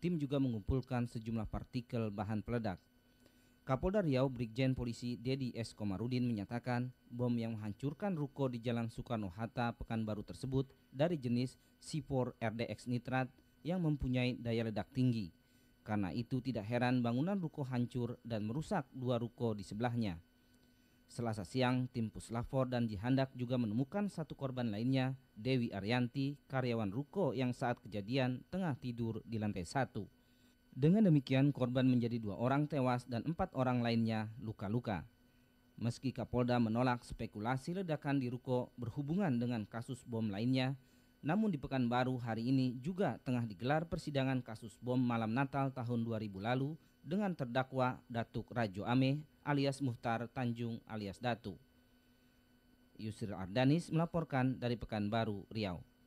tim juga mengumpulkan sejumlah partikel bahan peledak. Kapolda Riau Brigjen Polisi Dedi S. Komarudin menyatakan bom yang menghancurkan ruko di Jalan Soekarno-Hatta Pekanbaru tersebut dari jenis Sipor RDX nitrat yang mempunyai daya ledak tinggi. Karena itu tidak heran bangunan ruko hancur dan merusak dua ruko di sebelahnya. Selasa siang, tim Puslapor dan Jihandak juga menemukan satu korban lainnya, Dewi Arianti, karyawan Ruko yang saat kejadian tengah tidur di lantai satu. Dengan demikian, korban menjadi dua orang tewas dan empat orang lainnya luka-luka. Meski Kapolda menolak spekulasi ledakan di Ruko berhubungan dengan kasus bom lainnya, namun di Pekanbaru hari ini juga tengah digelar persidangan kasus bom malam Natal tahun 2000 lalu dengan terdakwa Datuk Rajo Ame alias Muhtar Tanjung alias Datu. Yusril Ardanis melaporkan dari Pekanbaru, Riau.